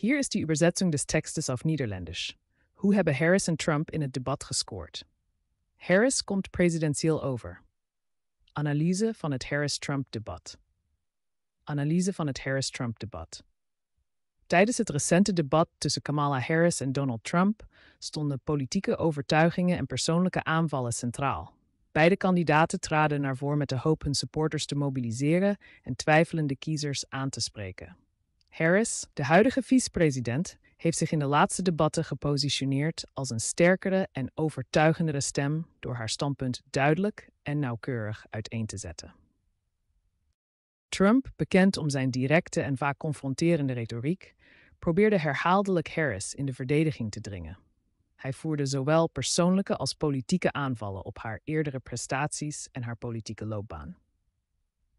Hier is de Übersetzung des tekstes auf Nederlands. Hoe hebben Harris en Trump in het debat gescoord? Harris komt presidentieel over. Analyse van het Harris-Trump-debat. Analyse van het Harris-Trump-debat. Tijdens het recente debat tussen Kamala Harris en Donald Trump stonden politieke overtuigingen en persoonlijke aanvallen centraal. Beide kandidaten traden naar voren met de hoop hun supporters te mobiliseren en twijfelende kiezers aan te spreken. Harris, de huidige vicepresident, heeft zich in de laatste debatten gepositioneerd als een sterkere en overtuigendere stem door haar standpunt duidelijk en nauwkeurig uiteen te zetten. Trump, bekend om zijn directe en vaak confronterende retoriek, probeerde herhaaldelijk Harris in de verdediging te dringen. Hij voerde zowel persoonlijke als politieke aanvallen op haar eerdere prestaties en haar politieke loopbaan.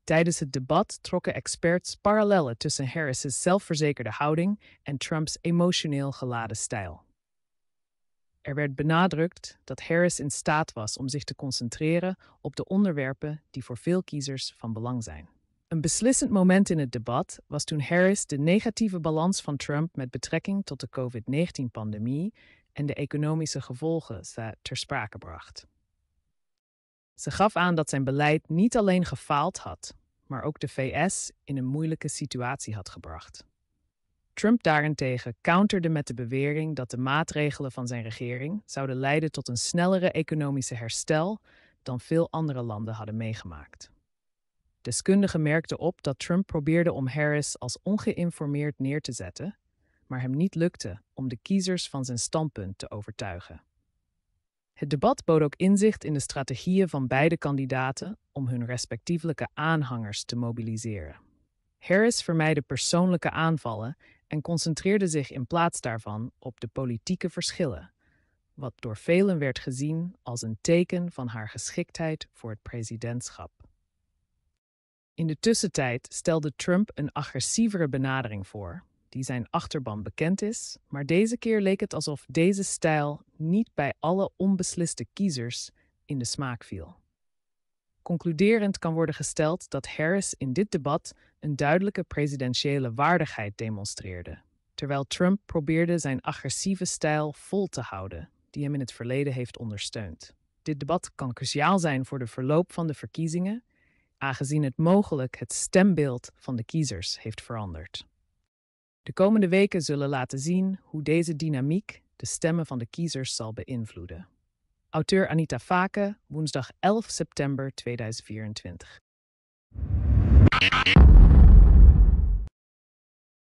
Tijdens het debat trokken experts parallellen tussen Harris' zelfverzekerde houding en Trumps emotioneel geladen stijl. Er werd benadrukt dat Harris in staat was om zich te concentreren op de onderwerpen die voor veel kiezers van belang zijn. Een beslissend moment in het debat was toen Harris de negatieve balans van Trump met betrekking tot de COVID-19-pandemie en de economische gevolgen ter sprake bracht. Ze gaf aan dat zijn beleid niet alleen gefaald had, maar ook de VS in een moeilijke situatie had gebracht. Trump daarentegen counterde met de bewering dat de maatregelen van zijn regering zouden leiden tot een snellere economische herstel dan veel andere landen hadden meegemaakt. Deskundigen merkten op dat Trump probeerde om Harris als ongeïnformeerd neer te zetten, maar hem niet lukte om de kiezers van zijn standpunt te overtuigen. Het debat bood ook inzicht in de strategieën van beide kandidaten om hun respectievelijke aanhangers te mobiliseren. Harris vermijdde persoonlijke aanvallen en concentreerde zich in plaats daarvan op de politieke verschillen, wat door velen werd gezien als een teken van haar geschiktheid voor het presidentschap. In de tussentijd stelde Trump een agressievere benadering voor, die zijn achterban bekend is, maar deze keer leek het alsof deze stijl niet bij alle onbesliste kiezers in de smaak viel. Concluderend kan worden gesteld dat Harris in dit debat een duidelijke presidentiële waardigheid demonstreerde, terwijl Trump probeerde zijn agressieve stijl vol te houden, die hem in het verleden heeft ondersteund. Dit debat kan cruciaal zijn voor de verloop van de verkiezingen, aangezien het mogelijk het stembeeld van de kiezers heeft veranderd. De komende weken zullen laten zien hoe deze dynamiek de stemmen van de kiezers zal beïnvloeden. Auteur Anita Vaken, woensdag 11 september 2024.